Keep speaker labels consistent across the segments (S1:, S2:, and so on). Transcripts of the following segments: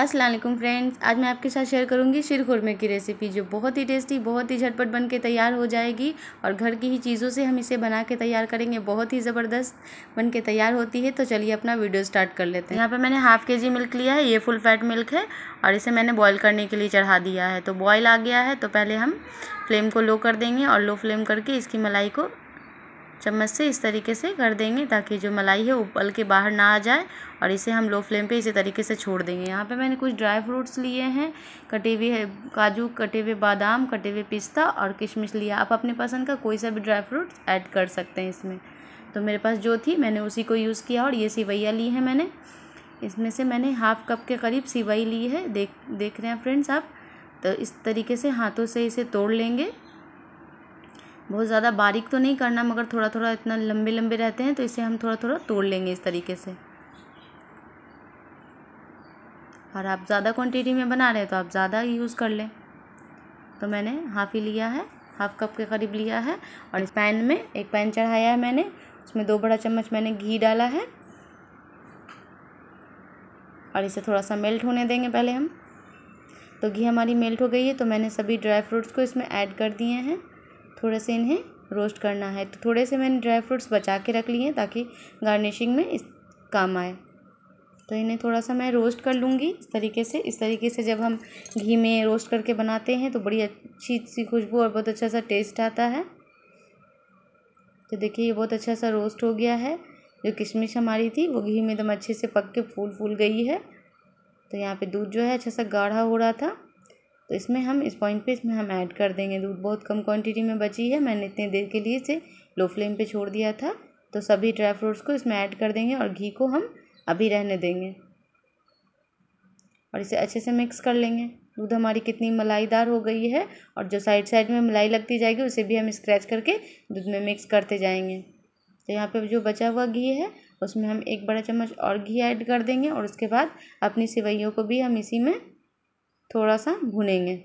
S1: Aslam friends आज मैं आपके साथ शेयर करूंगी खुरमे की रेसिपी जो बहुत ही टेस्टी बहुत ही झटपट बन के तैयार हो जाएगी और घर की ही चीज़ों से हम इसे बना के तैयार करेंगे बहुत ही ज़बरदस्त बन के तैयार होती है तो चलिए अपना वीडियो स्टार्ट कर लेते हैं यहाँ पे मैंने हाफ़ के जी मिल्क लिया है ये फुल फैट मिल्क है और इसे मैंने बॉयल करने के लिए चढ़ा दिया है तो बॉयल आ गया है तो पहले हम फ्लेम को लो कर देंगे और लो फ्लेम करके इसकी मलाई को चम्मच से इस तरीके से कर देंगे ताकि जो मलाई है उबल के बाहर ना आ जाए और इसे हम लो फ्लेम पे इसी तरीके से छोड़ देंगे यहाँ पे मैंने कुछ ड्राई फ्रूट्स लिए हैं कटे हुए काजू कटे हुए बादाम कटे हुए पिस्ता और किशमिश लिया आप अपने पसंद का कोई सा भी ड्राई फ्रूट्स ऐड कर सकते हैं इसमें तो मेरे पास जो थी मैंने उसी को यूज़ किया और ये सिवैया ली है मैंने इसमें से मैंने हाफ़ कप के करीब सिवई ली है देख देख रहे हैं फ्रेंड्स आप तो इस तरीके से हाथों से इसे तोड़ लेंगे बहुत ज़्यादा बारीक तो नहीं करना मगर थोड़ा थोड़ा इतना लंबे लंबे रहते हैं तो इसे हम थोड़ा थोड़ा तोड़ लेंगे इस तरीके से और आप ज़्यादा क्वांटिटी में बना रहे हैं तो आप ज़्यादा यूज़ कर लें तो मैंने हाफ़ ही लिया है हाफ़ कप के करीब लिया है और इस पैन में एक पैन चढ़ाया है मैंने उसमें दो बड़ा चम्मच मैंने घी डाला है और इसे थोड़ा सा मेल्ट होने देंगे पहले हम तो घी हमारी मेल्ट हो गई है तो मैंने सभी ड्राई फ्रूट्स को इसमें ऐड कर दिए हैं थोड़े से इन्हें रोस्ट करना है तो थोड़े से मैंने ड्राई फ्रूट्स बचा के रख लिए हैं ताकि गार्निशिंग में इस काम आए तो इन्हें थोड़ा सा मैं रोस्ट कर लूँगी इस तरीके से इस तरीके से जब हम घी में रोस्ट करके बनाते हैं तो बड़ी अच्छी सी खुशबू और बहुत अच्छा सा टेस्ट आता है तो देखिए ये बहुत अच्छा सा रोस्ट हो गया है जो किशमिश हमारी थी वो घी में एकदम अच्छे से पक के फूल फूल गई है तो यहाँ पे दूध जो है अच्छा सा गाढ़ा हो रहा था तो इसमें हम इस पॉइंट पे इसमें हम ऐड कर देंगे दूध बहुत कम क्वांटिटी में बची है मैंने इतने देर के लिए इसे लो फ्लेम पे छोड़ दिया था तो सभी ड्राई फ्रूट्स को इसमें ऐड कर देंगे और घी को हम अभी रहने देंगे और इसे अच्छे से मिक्स कर लेंगे दूध हमारी कितनी मलाईदार हो गई है और जो साइड साइड में मलाई लगती जाएगी उसे भी हम स्क्रैच करके दूध में मिक्स करते जाएंगे तो यहाँ पे जो बचा हुआ घी है उसमें हम एक बड़ा चम्मच और घी ऐड कर देंगे और उसके बाद अपनी सिवैयों को भी हम इसी में थोड़ा सा भुनेंगे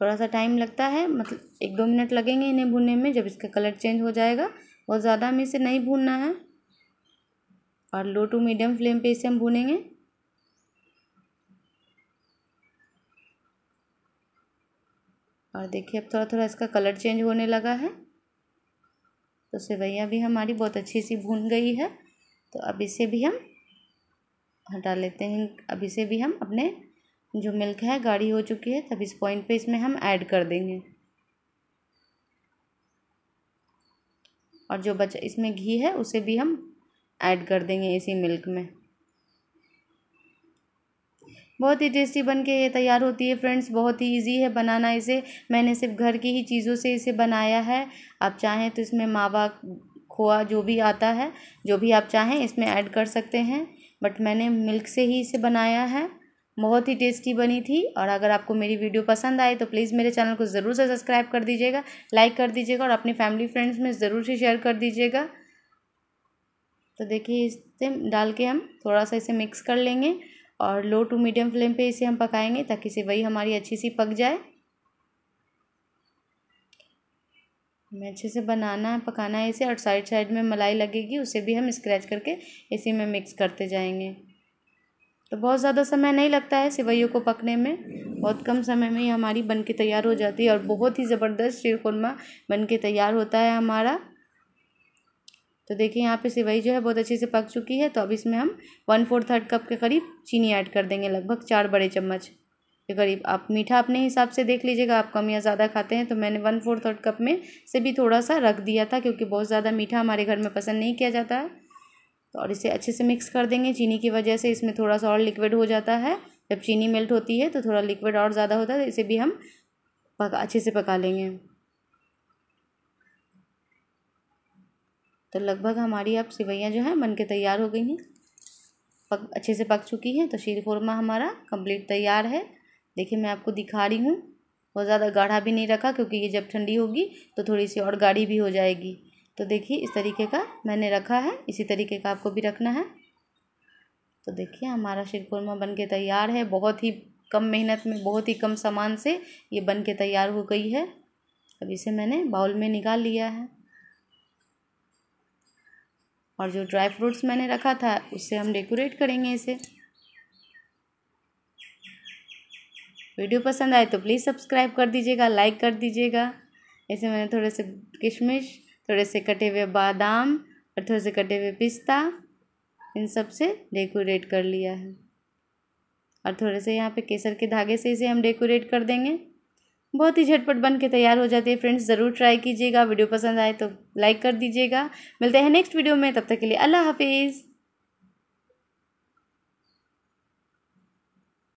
S1: थोड़ा सा टाइम लगता है मतलब एक दो मिनट लगेंगे इन्हें भुनने में जब इसका कलर चेंज हो जाएगा बहुत ज़्यादा हमें इसे नहीं भूनना है और लो टू मीडियम फ्लेम पे इसे हम भूनेंगे और देखिए अब थोड़ा थोड़ा इसका कलर चेंज होने लगा है तो सेवैया भी हमारी बहुत अच्छी सी भून गई है तो अब इसे भी हम हटा लेते हैं अब इसे भी हम अपने जो मिल्क है गाढ़ी हो चुकी है तब इस पॉइंट पे इसमें हम ऐड कर देंगे और जो बचा इसमें घी है उसे भी हम ऐड कर देंगे इसी मिल्क में बहुत ही टेस्टी बन के ये तैयार होती है फ्रेंड्स बहुत ही इजी है बनाना इसे मैंने सिर्फ घर की ही चीज़ों से इसे बनाया है आप चाहें तो इसमें मावा खोआ जो भी आता है जो भी आप चाहें इसमें ऐड कर सकते हैं बट मैंने मिल्क से ही इसे बनाया है बहुत ही टेस्टी बनी थी और अगर आपको मेरी वीडियो पसंद आए तो प्लीज़ मेरे चैनल को ज़रूर से सब्सक्राइब कर दीजिएगा लाइक कर दीजिएगा और अपनी फैमिली फ्रेंड्स में ज़रूर से शेयर कर दीजिएगा तो देखिए इसे डाल के हम थोड़ा सा इसे मिक्स कर लेंगे और लो टू मीडियम फ्लेम पे इसे हम पकाएंगे ताकि वही हमारी अच्छी सी पक जाए हमें अच्छे से बनाना है पकाना है इसे और साइड साइड में मलाई लगेगी उसे भी हम स्क्रैच करके इसी में मिक्स करते जाएंगे तो बहुत ज़्यादा समय नहीं लगता है सिवैयों को पकने में बहुत कम समय में ही हमारी बन के तैयार हो जाती है और बहुत ही ज़बरदस्त शीरखुरमा बन के तैयार होता है हमारा तो देखिए यहाँ पे सिवई जो है बहुत अच्छे से पक चुकी है तो अब इसमें हम वन फोर थर्ड कप के करीब चीनी ऐड कर देंगे लगभग चार बड़े चम्मच के करीब आप मीठा अपने हिसाब से देख लीजिएगा आप कम या ज़्यादा खाते हैं तो मैंने वन फोर्थ थर्ड कप में से भी थोड़ा सा रख दिया था क्योंकि बहुत ज़्यादा मीठा हमारे घर में पसंद नहीं किया जाता है तो और इसे अच्छे से मिक्स कर देंगे चीनी की वजह से इसमें थोड़ा सा और लिक्विड हो जाता है जब चीनी मेल्ट होती है तो थोड़ा लिक्विड और ज़्यादा होता है तो इसे भी हम पका अच्छे से पका लेंगे तो लगभग हमारी अब सिवैयाँ जो हैं बन के तैयार हो गई हैं पक अच्छे से पक चुकी हैं तो शीरखुरमा हमारा कंप्लीट तैयार है देखिए मैं आपको दिखा रही हूँ बहुत ज़्यादा गाढ़ा भी नहीं रखा क्योंकि ये जब ठंडी होगी तो थोड़ी सी और गाढ़ी भी हो जाएगी तो देखिए इस तरीके का मैंने रखा है इसी तरीके का आपको भी रखना है तो देखिए हमारा शिरकुरमा बन के तैयार है बहुत ही कम मेहनत में बहुत ही कम सामान से ये बन के तैयार हो गई है अब इसे मैंने बाउल में निकाल लिया है और जो ड्राई फ्रूट्स मैंने रखा था उससे हम डेकोरेट करेंगे इसे वीडियो पसंद आए तो प्लीज़ सब्सक्राइब कर दीजिएगा लाइक कर दीजिएगा ऐसे मैंने थोड़े से किशमिश थोड़े से कटे हुए बादाम और थोड़े से कटे हुए पिस्ता इन सब से डेकोरेट कर लिया है और थोड़े से यहाँ पे केसर के धागे से इसे हम डेकोरेट कर देंगे बहुत ही झटपट बन के तैयार हो जाती है फ्रेंड्स ज़रूर ट्राई कीजिएगा वीडियो पसंद आए तो लाइक कर दीजिएगा मिलते हैं नेक्स्ट वीडियो में तब तक के लिए अल्लाह हाफिज़